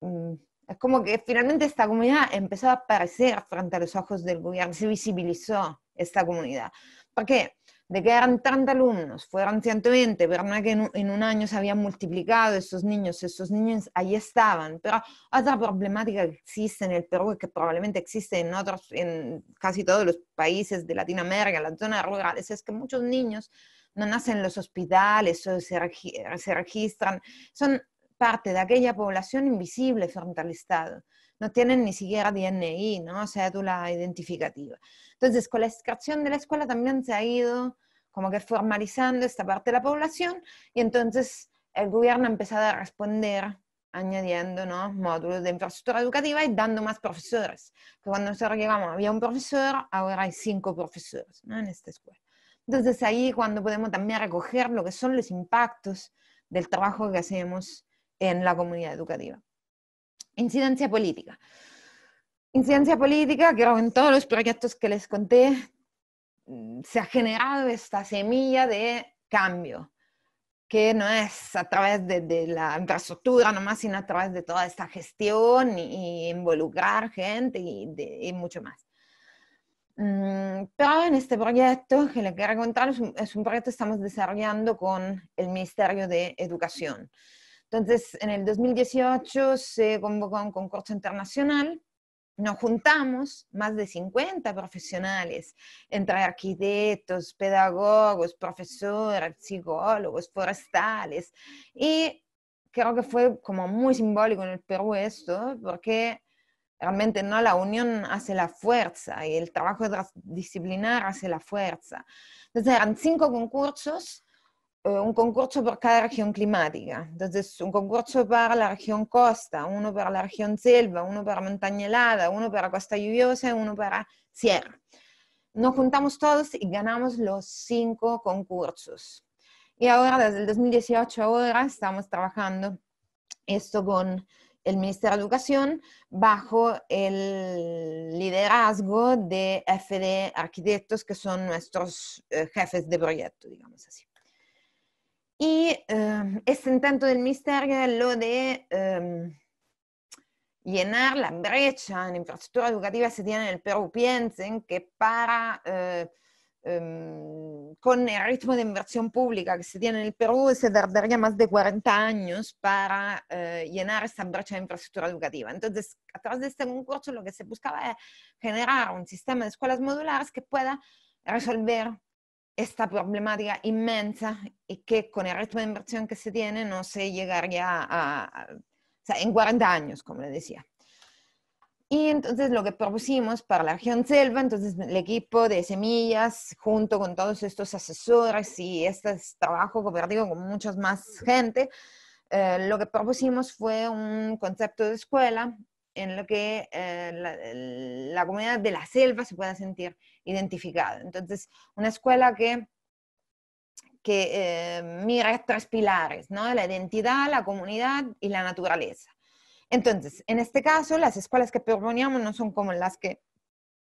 mm, es como que finalmente esta comunidad empezó a aparecer frente a los ojos del gobierno, se visibilizó esta comunidad. ¿Por qué? De que eran 30 alumnos, fueron 120, verdad que en un, en un año se habían multiplicado esos niños, esos niños ahí estaban. Pero otra problemática que existe en el Perú, que probablemente existe en otros, en casi todos los países de Latinoamérica, en las zonas rurales, es que muchos niños no nacen en los hospitales o se, se registran, son parte de aquella población invisible frente al Estado. No tienen ni siquiera DNI, ¿no? cédula identificativa. Entonces, con la extracción de la escuela también se ha ido como que formalizando esta parte de la población y entonces el gobierno ha empezado a responder añadiendo ¿no? módulos de infraestructura educativa y dando más profesores. Que cuando nosotros llegamos había un profesor, ahora hay cinco profesores ¿no? en esta escuela. Entonces ahí cuando podemos también recoger lo que son los impactos del trabajo que hacemos en la comunidad educativa. Incidencia política. Incidencia política, creo en todos los proyectos que les conté, mm, se ha generado esta semilla de cambio, que no es a través de, la infraestructura nomás, sino a través de toda esta gestión y, involucrar gente y, mucho más. Mm, pero en este proyecto que les quiero contar un, es un proyecto que estamos desarrollando con el Ministerio de Educación. Entonces, en el 2018 se convocó un concurso internacional, nos juntamos más de 50 profesionales, entre arquitectos, pedagogos, profesores, psicólogos, forestales, y creo que fue como muy simbólico en el Perú esto, porque realmente no la unión hace la fuerza y el trabajo transdisciplinar hace la fuerza. Entonces eran cinco concursos eh, un concurso por cada región climática. Entonces, un concurso para la región costa, uno para la región selva, uno para montaña helada, uno para costa lluviosa y uno para sierra. Nos juntamos todos y ganamos los cinco concursos. Y ahora, desde el 2018 ahora, estamos trabajando esto con el Ministerio de Educación bajo el liderazgo de FD Arquitectos, que son nuestros eh, jefes de proyecto, digamos así. Y em, ese intento del misterio, lo de em, llenar la brecha en infraestructura educativa se tiene en el Perú. Piensen que para, eh, em, con el ritmo de inversión pública que se tiene en el Perú, se tardaría más de 40 años para eh, llenar esa brecha de infraestructura educativa. Entonces, a través de este concurso, lo que se buscaba es generar un sistema de escuelas modulares que pueda resolver esta problemática inmensa y que con el ritmo de inversión que se tiene no se llegaría a, a o sea, en 40 años, como le decía. Y entonces lo que propusimos para la región selva, entonces el equipo de semillas, junto con todos estos asesores y este trabajo cooperativo con muchas más gente, eh, lo que propusimos fue un concepto de escuela en lo que eh, la, la, comunidad de la selva se pueda sentir identificado. Entonces, una escuela que que eh, mira tres pilares, ¿no? La identidad, la comunidad y la naturaleza. Entonces, en este caso, las escuelas que proponíamos no son como las que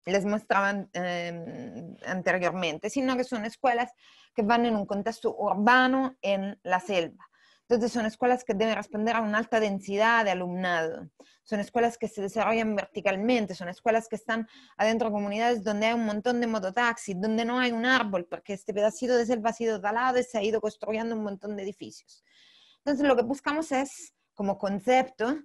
les mostraban em, anteriormente, sino que son escuelas que van en un contexto urbano en la selva. Entonces son escuelas que deben responder a una alta densidad de alumnado, son escuelas que se desarrollan verticalmente, son escuelas que están adentro de comunidades donde hay un montón de mototaxis, donde no hay un árbol, porque este pedacito de selva ha sido talado y se ha ido construyendo un montón de edificios. Entonces lo que buscamos es, como concepto,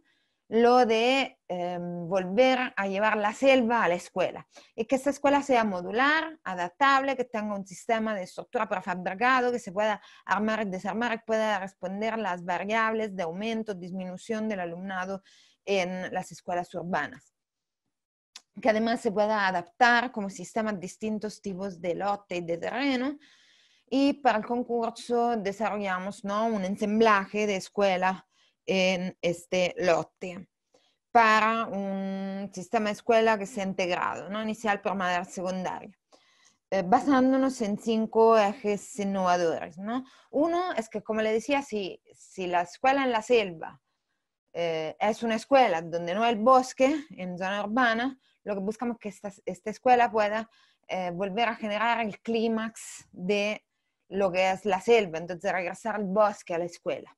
lo de em, volver a llevar la selva a la escuela y que esta escuela sea modular, adaptable, que tenga un sistema de estructura prefabricado, que se pueda armar y desarmar, que pueda responder las variables de aumento, disminución del alumnado en las escuelas urbanas que además se pueda adaptar como sistema a distintos tipos de lote y de terreno. Y para el concurso desarrollamos ¿no? un ensamblaje de escuela en este lote para un sistema de escuela que sea integrado, ¿no? inicial, primaria, secundaria, eh, basándonos en cinco ejes innovadores. ¿no? Uno es que, como le decía, si, si la escuela en la selva eh, es una escuela donde no hay bosque, en zona urbana, lo que buscamos es que esta, esta escuela pueda eh, volver a generar el clímax de lo que es la selva, entonces regresar al bosque a la escuela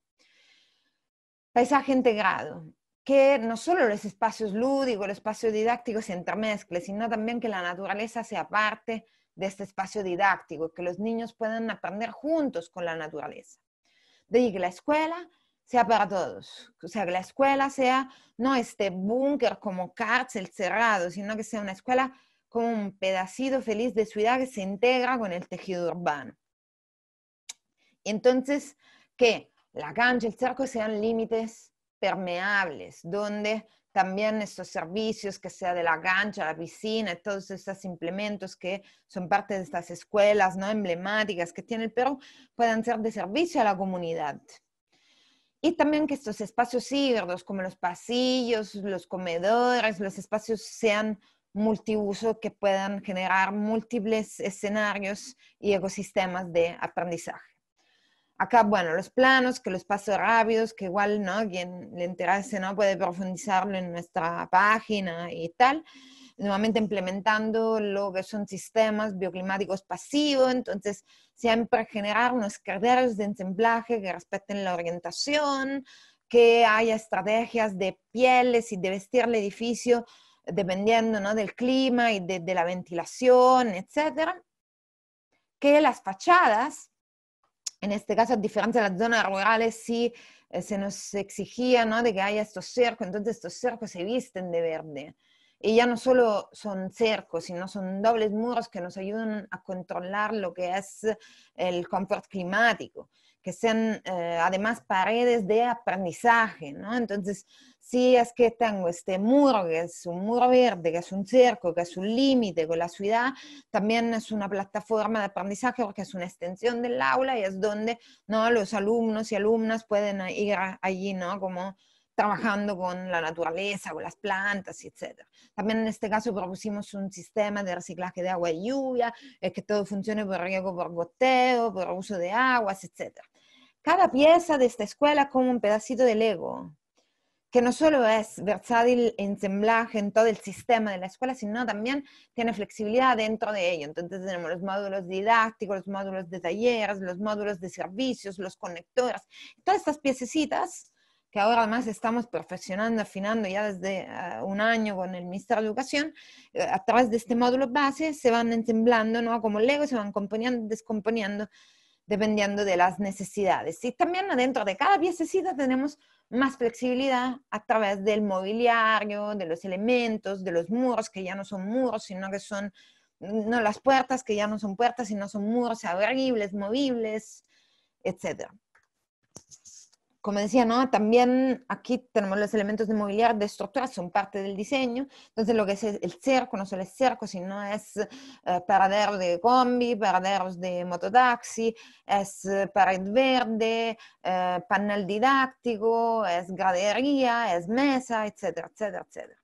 paisaje integrado, que no solo los espacios lúdicos, los espacios didácticos se entremezclen, sino también que la naturaleza sea parte de este espacio didáctico, que los niños puedan aprender juntos con la naturaleza. De ahí que la escuela sea para todos, o sea, que la escuela sea no este búnker como cárcel cerrado, sino que sea una escuela como un pedacito feliz de ciudad que se integra con el tejido urbano. Y entonces, ¿qué? la cancha, el cerco sean límites permeables, donde también estos servicios, que sea de la cancha, la piscina, todos estos implementos que son parte de estas escuelas ¿no? emblemáticas que tiene el Perú, puedan ser de servicio a la comunidad. Y también que estos espacios híbridos, como los pasillos, los comedores, los espacios sean multiuso, que puedan generar múltiples escenarios y ecosistemas de aprendizaje. Acá, bueno, los planos, que los pasos rápidos, que igual, ¿no? Quien le interese, ¿no? Puede profundizarlo en nuestra página y tal. Nuevamente implementando lo que son sistemas bioclimáticos pasivos, entonces siempre generar unos criterios de ensamblaje que respeten la orientación, que haya estrategias de pieles y de vestir el edificio dependiendo ¿no? del clima y de, de la ventilación, etcétera. Que las fachadas en este caso, a diferencia de las zonas rurales, sí eh, se nos exigía ¿no? de que haya estos cercos, entonces estos cercos se visten de verde. Y ya no solo son cercos, sino son dobles muros que nos ayudan a controlar lo que es el confort climático que sean eh, además paredes de aprendizaje, ¿no? Entonces, si es que tengo este muro, que es un muro verde, que es un cerco, que es un límite con la ciudad, también es una plataforma de aprendizaje porque es una extensión del aula y es donde ¿no? los alumnos y alumnas pueden eh, ir allí, ¿no? Como trabajando con la naturaleza, con las plantas, etc. También en este caso propusimos un sistema de reciclaje de agua y lluvia, es eh, que todo funcione por riego, por goteo, por uso de aguas, etc. Cada pieza de esta escuela como un pedacito de Lego, que no solo es versátil en ensamblaje en todo el sistema de la escuela, sino también tiene flexibilidad dentro de ello. Entonces tenemos los módulos didácticos, los módulos de talleres, los módulos de servicios, los conectores. Todas estas piececitas que ahora además estamos perfeccionando, afinando ya desde ah, un año con el Ministerio de Educación, eh, a través de este módulo base se van ensamblando, ¿no? Como Lego, se van componiendo, descomponiendo, dependiendo de las necesidades. Y también adentro de cada piececita tenemos más flexibilidad a través del mobiliario, de los elementos, de los muros, que ya no son muros, sino que son, no las puertas, que ya no son puertas, sino son muros abribles, movibles, etcétera como decía, ¿no? También aquí tenemos los elementos de mobiliario, de estructura, son parte del diseño. Entonces, lo que es el cerco no solo es cerco, sino es eh, paraderos de combi, paraderos de mototaxi, es eh, pared verde, eh, panel didáctico, es gradería, es mesa, etcétera, etcétera, etcétera.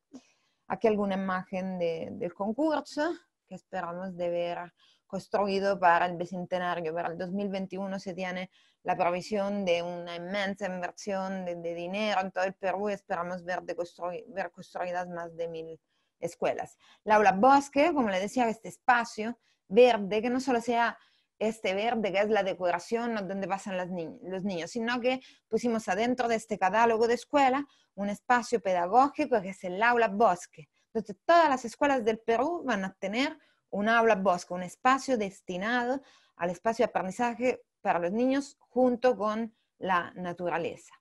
Aquí alguna imagen del concurso que esperamos de ver construido para el bicentenario. Para el 2021 se tiene la provisión de una inmensa inversión de, dinero en todo el Perú. Esperamos ver, ver construidas más de mil escuelas. La aula bosque, como le decía, este espacio verde, que no solo sea este verde que es la decoración donde pasan las los niños, sino que pusimos adentro de este catálogo de escuela un espacio pedagógico que es el aula bosque. Entonces, todas las escuelas del Perú van a tener un aula bosque, un espacio destinado al espacio de aprendizaje para los niños junto con la naturaleza.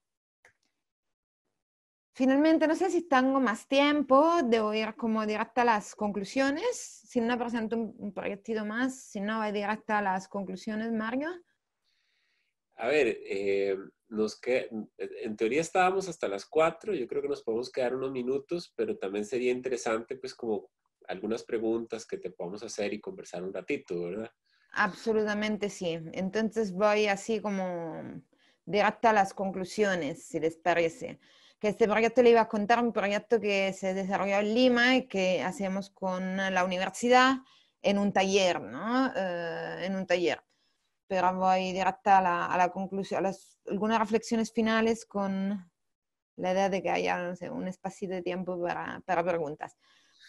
Finalmente, no sé si tengo más tiempo, debo ir como directa a las conclusiones. Si no presento un proyecto más, si no, voy directa a las conclusiones, Mario. A ver, eh, nos que, en teoría estábamos hasta las cuatro, yo creo que nos podemos quedar unos minutos, pero también sería interesante pues como algunas preguntas que te podamos hacer y conversar un ratito, ¿verdad? Absolutamente sí. Entonces voy así como directa a las conclusiones, si les parece. Que este proyecto le iba a contar un proyecto que se desarrolló en Lima y que hacemos con la universidad en un taller, ¿no? Eh, en un taller. Pero voy directa a la, a la conclusión, algunas reflexiones finales con la idea de que haya, un espacio de tiempo para, para preguntas.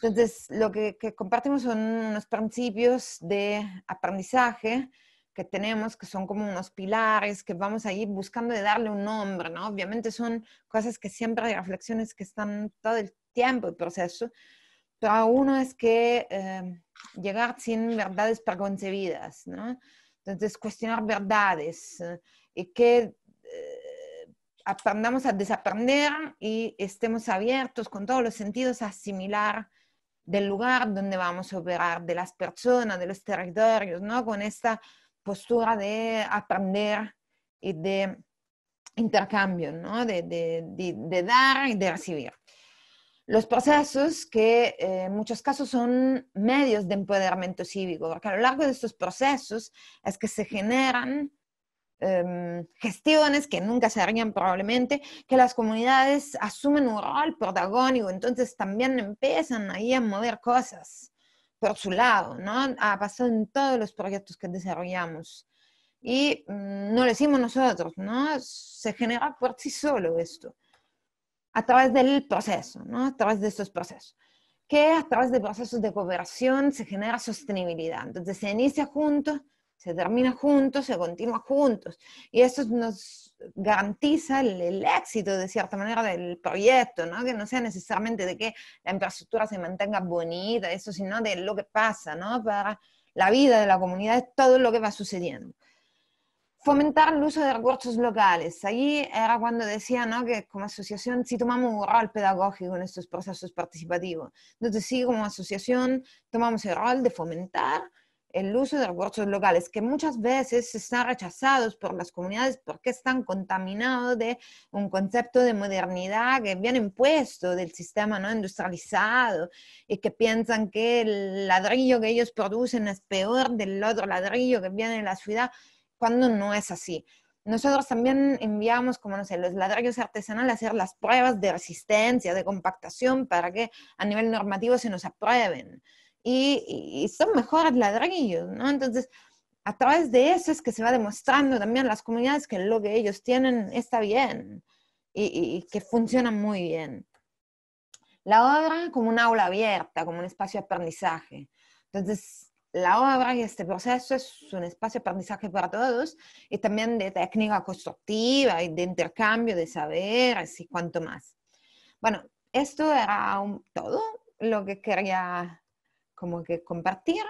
Entonces, lo que, compartimos son unos principios de aprendizaje que tenemos, que son como unos pilares que vamos a ir buscando de darle un nombre, ¿no? Obviamente son cosas que siempre hay reflexiones que están todo el tiempo el proceso, pero uno es que eh, llegar sin verdades preconcebidas, ¿no? Entonces, cuestionar verdades eh, y que eh, aprendamos a desaprender y estemos abiertos con todos los sentidos a asimilar del lugar donde vamos a operar, de las personas, de los territorios, ¿no? Con esta postura de aprender y de intercambio, ¿no? De, dar y de recibir. Los procesos que eh, en muchos casos son medios de empoderamiento cívico, porque a lo largo de estos procesos es que se generan Em, gestiones que nunca se harían probablemente, que las comunidades asumen un rol protagónico, entonces también empiezan ahí a mover cosas por su lado, ¿no? Ha pasado en todos los proyectos que desarrollamos. Y mm, no lo hicimos nosotros, ¿no? Se genera por sí solo esto, a través del proceso, ¿no? A través de estos procesos que a través de procesos de cooperación se genera sostenibilidad. Entonces se inicia juntos, se termina juntos, se continúa juntos. Y eso nos garantiza el, éxito, de cierta manera, del proyecto, ¿no? Que no sea necesariamente de que la infraestructura se mantenga bonita, eso, sino de lo que pasa, ¿no? Para la vida de la comunidad, de todo lo que va sucediendo. Fomentar el uso de recursos locales. Allí era cuando decía ¿no? que como asociación sí tomamos un rol pedagógico en estos procesos participativos. Entonces sí, como asociación tomamos el rol de fomentar el uso de recursos locales, que muchas veces están rechazados por las comunidades porque están contaminados de un concepto de modernidad que viene impuesto del sistema ¿no? industrializado y que piensan que el ladrillo que ellos producen es peor del otro ladrillo que viene de la ciudad, cuando no es así. Nosotros también enviamos, como no sé, los ladrillos artesanales a hacer las pruebas de resistencia, de compactación, para que a nivel normativo se nos aprueben y, son mejores ladrillos, ¿no? Entonces, a través de eso es que se va demostrando también a las comunidades que lo que ellos tienen está bien y, que funciona muy bien. La obra como un aula abierta, como un espacio de aprendizaje. Entonces, la obra y este proceso es un espacio de aprendizaje para todos y también de técnica constructiva y de intercambio de saberes y cuanto más. Bueno, esto era todo lo que quería como que compartir